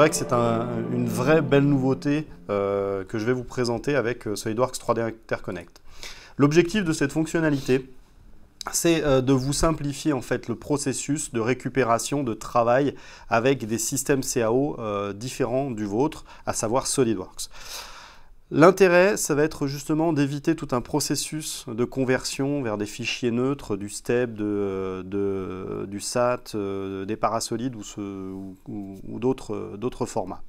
C'est vrai que c'est une vraie belle nouveauté euh, que je vais vous présenter avec euh, SolidWorks 3D Interconnect. L'objectif de cette fonctionnalité, c'est euh, de vous simplifier en fait le processus de récupération de travail avec des systèmes CAO différents du vôtre, à savoir SolidWorks. L'intérêt, ça va être justement d'éviter tout un processus de conversion vers des fichiers neutres, du STEP, du SAT, euh, des parasolides ou, d'autres formats.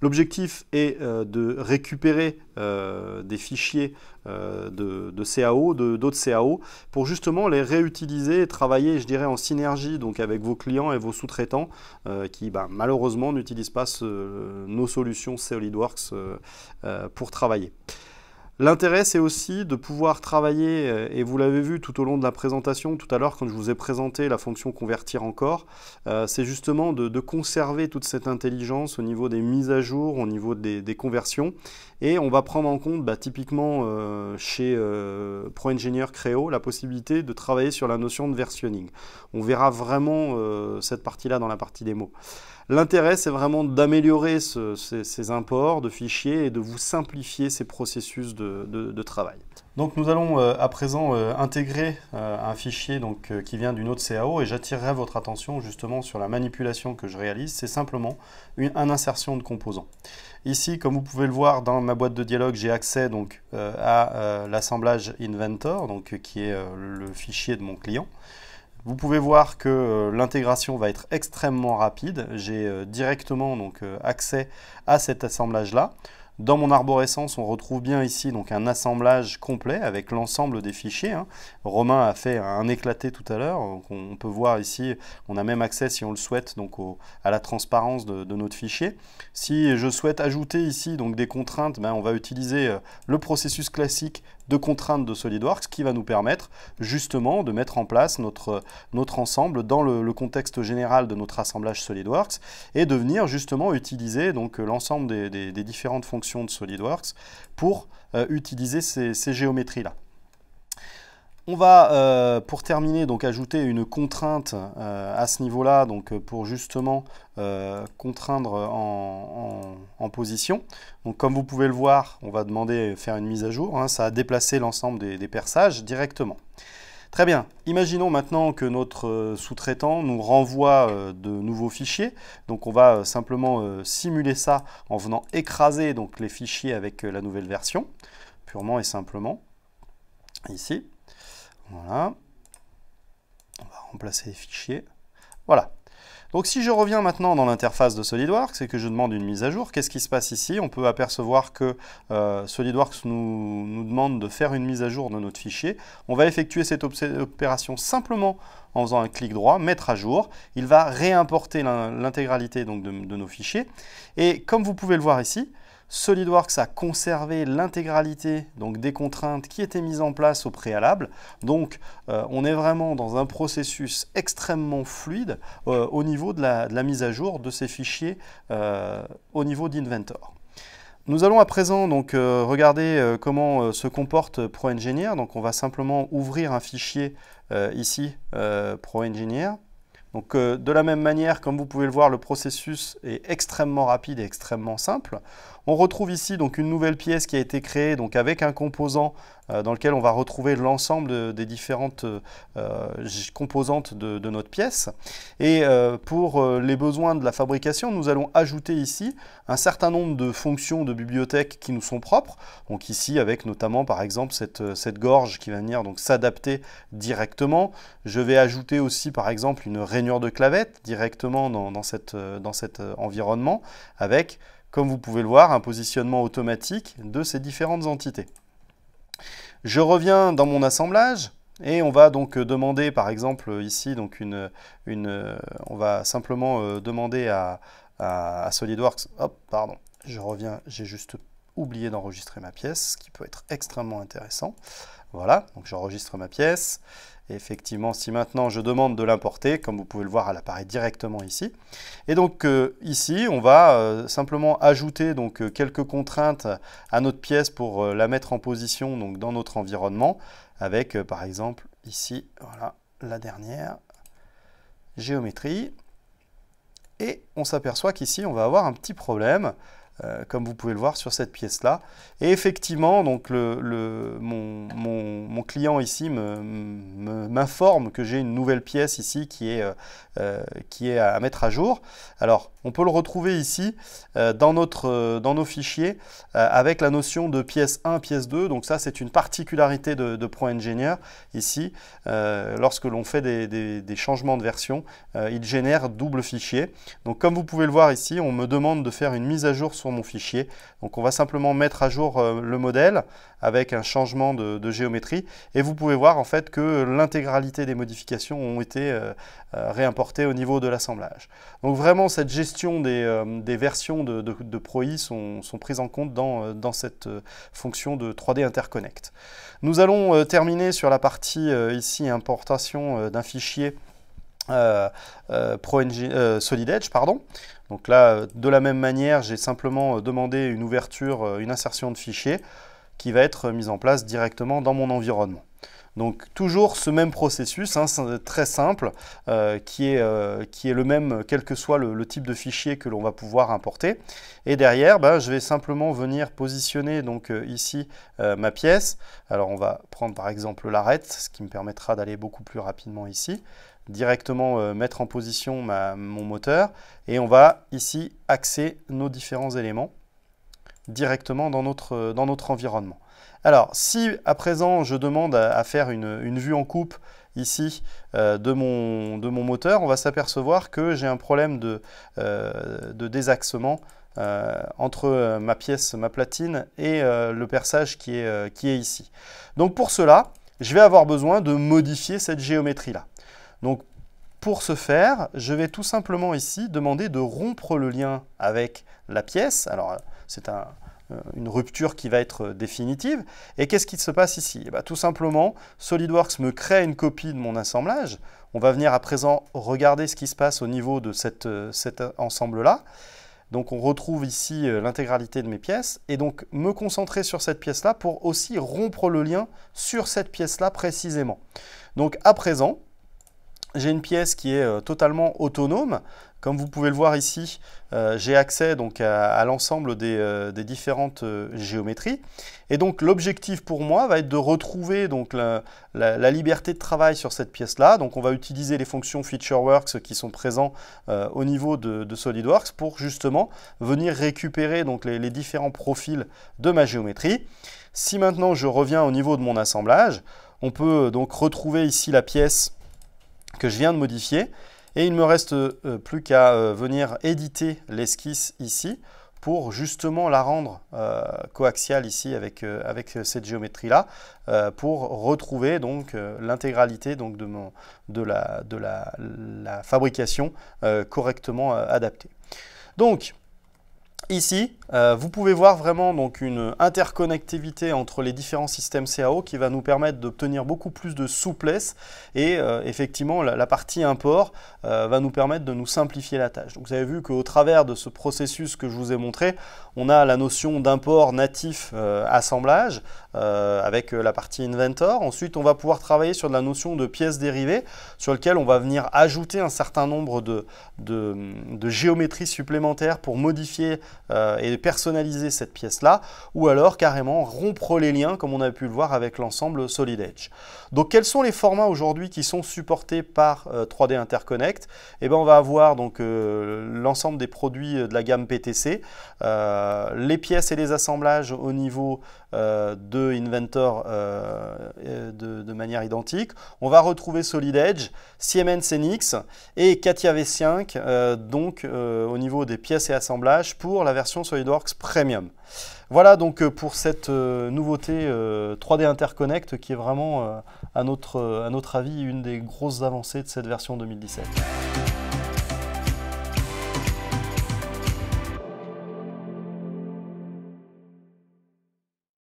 L'objectif est euh, de récupérer euh, des fichiers de, CAO, d'autres CAO, pour justement les réutiliser et travailler, je dirais, en synergie donc avec vos clients et vos sous-traitants qui, bah, malheureusement, n'utilisent pas nos solutions SolidWorks pour travailler L'intérêt, c'est aussi de pouvoir travailler, euh, et vous l'avez vu tout au long de la présentation, tout à l'heure quand je vous ai présenté la fonction convertir encore, euh, c'est justement de, conserver toute cette intelligence au niveau des mises à jour, au niveau des, conversions. Et on va prendre en compte, bah, typiquement euh, chez Pro ProEngineer Creo, la possibilité de travailler sur la notion de versionning. On verra vraiment cette partie-là dans la partie démo. L'intérêt, c'est vraiment d'améliorer ces, imports de fichiers et de vous simplifier ces processus de, travail. Donc nous allons euh, à présent euh, intégrer euh, un fichier qui vient d'une autre CAO et j'attirerai votre attention justement sur la manipulation que je réalise. C'est simplement une, insertion de composants. Ici, comme vous pouvez le voir dans ma boîte de dialogue, j'ai accès à l'assemblage Inventor, qui est le fichier de mon client. Vous pouvez voir que euh, l'intégration va être extrêmement rapide. J'ai euh, directement donc, euh, accès à cet assemblage-là. Dans mon arborescence, on retrouve bien ici donc, un assemblage complet avec l'ensemble des fichiers. Hein. Romain a fait un éclaté tout à l'heure. On peut voir ici, on a même accès, si on le souhaite, donc, à la transparence de, notre fichier. Si je souhaite ajouter ici donc, des contraintes, ben, on va utiliser le processus classique de contraintes de SolidWorks qui va nous permettre justement de mettre en place notre, ensemble dans le, contexte général de notre assemblage SolidWorks et de venir justement utiliser donc euh, l'ensemble des, différentes fonctions de SolidWorks pour euh, utiliser ces géométries-là. On va, euh, pour terminer, donc ajouter une contrainte euh, à ce niveau-là, donc euh, pour justement contraindre en, position. Donc, comme vous pouvez le voir, on va demander faire une mise à jour. Hein. ça a déplacé l'ensemble des, des, perçages directement. Très bien. Imaginons maintenant que notre sous-traitant nous renvoie de nouveaux fichiers. Donc on va simplement simuler ça en venant écraser donc les fichiers avec la nouvelle version, purement et simplement, ici. Voilà. On va remplacer les fichiers. Voilà. Donc si je reviens maintenant dans l'interface de SolidWorks et que je demande une mise à jour, qu'est-ce qui se passe ici On peut apercevoir que euh, SolidWorks nous, demande de faire une mise à jour de notre fichier. On va effectuer cette opération simplement en faisant un clic droit, mettre à jour. Il va réimporter l'intégralité de nos fichiers. Et comme vous pouvez le voir ici, SolidWorks a conservé l'intégralité donc des contraintes qui étaient mises en place au préalable. Donc euh, on est vraiment dans un processus extrêmement fluide euh, au niveau de la, mise à jour de ces fichiers euh, au niveau d'Inventor. Nous allons à présent donc regarder comment se comporte ProEngineer. Donc on va simplement ouvrir un fichier ici ProEngineer. Donc de la même manière, comme vous pouvez le voir, le processus est extrêmement rapide et extrêmement simple. On retrouve ici donc une nouvelle pièce qui a été créée donc avec un composant euh, dans lequel on va retrouver l'ensemble des différentes euh, composantes de, notre pièce. Et euh, pour les besoins de la fabrication, nous allons ajouter ici un certain nombre de fonctions de bibliothèque qui nous sont propres. Donc ici avec notamment par exemple cette, gorge qui va venir donc s'adapter directement. Je vais ajouter aussi par exemple une rainure de clavette directement dans, dans cet environnement avec comme vous pouvez le voir, un positionnement automatique de ces différentes entités. Je reviens dans mon assemblage et on va donc euh, demander par exemple euh, ici, donc une, euh, on va simplement demander à, à SolidWorks, hop, pardon, je reviens, j'ai juste oublié d'enregistrer ma pièce, ce qui peut être extrêmement intéressant. Voilà, donc j'enregistre ma pièce effectivement, si maintenant je demande de l'importer, comme vous pouvez le voir, elle apparaît directement ici. Et donc euh, ici, on va euh, simplement ajouter donc, euh, quelques contraintes à notre pièce pour la mettre en position donc, dans notre environnement, avec par exemple ici, voilà, la dernière, géométrie. Et on s'aperçoit qu'ici, on va avoir un petit problème. Euh, comme vous pouvez le voir sur cette pièce-là. Et effectivement, donc le, mon, client ici m'informe que j'ai une nouvelle pièce ici qui est, euh, euh, qui est à mettre à jour. Alors, on peut le retrouver ici dans, notre, dans nos fichiers avec la notion de pièce 1, pièce 2. Donc ça, c'est une particularité de, de Engineer. ici. lorsque l'on fait des, des, changements de version, il génère double fichier. Donc comme vous pouvez le voir ici, on me demande de faire une mise à jour sur mon fichier. Donc on va simplement mettre à jour euh, le modèle avec un changement de, géométrie et vous pouvez voir en fait que l'intégralité des modifications ont été euh, euh, réimportées au niveau de l'assemblage. Donc vraiment cette gestion des, versions de, de, sont, prises en compte dans, dans, cette fonction de 3D Interconnect. Nous allons terminer sur la partie ici importation d'un fichier euh, euh, euh, Solid Edge, pardon. Donc là, de la même manière, j'ai simplement demandé une ouverture, une insertion de fichier qui va être mise en place directement dans mon environnement. Donc toujours ce même processus, hein, très simple, qui est, le même quel que soit le, type de fichier que l'on va pouvoir importer. Et derrière, ben, je vais simplement venir positionner donc ici ma pièce. Alors on va prendre par exemple l'arête, ce qui me permettra d'aller beaucoup plus rapidement ici directement euh, mettre en position mon moteur et on va ici axer nos différents éléments directement dans notre, euh, dans notre environnement. Alors, si à présent je demande à, faire une, vue en coupe ici euh, de, mon, moteur, on va s'apercevoir que j'ai un problème de, désaxement entre ma pièce, ma platine et le perçage qui qui est ici. Donc pour cela, je vais avoir besoin de modifier cette géométrie-là. Donc pour ce faire, je vais tout simplement ici demander de rompre le lien avec la pièce. Alors euh, c'est euh, une rupture qui va être euh, définitive. Et qu'est-ce qui se passe ici eh ben, Tout simplement, SolidWorks me crée une copie de mon assemblage. On va venir à présent regarder ce qui se passe au niveau de cet ensemble-là. Donc on retrouve ici l'intégralité de mes pièces et donc me concentrer sur cette pièce-là pour aussi rompre le lien sur cette pièce-là précisément. Donc à présent, j'ai une pièce qui est euh, totalement autonome. Comme vous pouvez le voir ici, euh, j'ai accès donc à, l'ensemble des, euh, différentes géométries. Et donc l'objectif pour moi va être de retrouver donc la, liberté de travail sur cette pièce-là. Donc on va utiliser les fonctions FeatureWorks qui sont présents au niveau de, SolidWorks pour justement venir récupérer donc les, les différents profils de ma géométrie. Si maintenant je reviens au niveau de mon assemblage, on peut donc retrouver ici la pièce que je viens de modifier. Et il ne me reste euh, plus qu'à euh, venir éditer l'esquisse ici pour justement la rendre euh, coaxiale ici avec, avec cette géométrie-là, pour retrouver donc l'intégralité donc de, mon, de, la, de la fabrication correctement adaptée. Donc, Ici, euh, vous pouvez voir vraiment donc une interconnectivité entre les différents systèmes CAO qui va nous permettre d'obtenir beaucoup plus de souplesse et euh, effectivement la, partie import euh, va nous permettre de nous simplifier la tâche. Donc vous avez vu qu'au travers de ce processus que je vous ai montré, on a la notion d'import natif assemblage, euh, avec euh, la partie inventor. Ensuite, on va pouvoir travailler sur la notion de pièces dérivées, sur lequel on va venir ajouter un certain nombre de, géométries supplémentaires pour modifier euh, et personnaliser cette pièce-là, ou alors carrément rompre les liens, comme on a pu le voir avec l'ensemble Solid Edge. Donc, quels sont les formats aujourd'hui qui sont supportés par 3D Interconnect Eh bien, on va avoir donc l'ensemble des produits de la gamme PTC, les pièces et les assemblages au niveau de Inventor euh, euh, de, manière identique. On va retrouver Solid Edge, Siemens Enix et Katia V5 euh, donc au niveau des pièces et assemblages pour la version SolidWorks Premium. Voilà donc pour cette nouveauté 3D Interconnect qui est vraiment à notre, à notre avis une des grosses avancées de cette version 2017.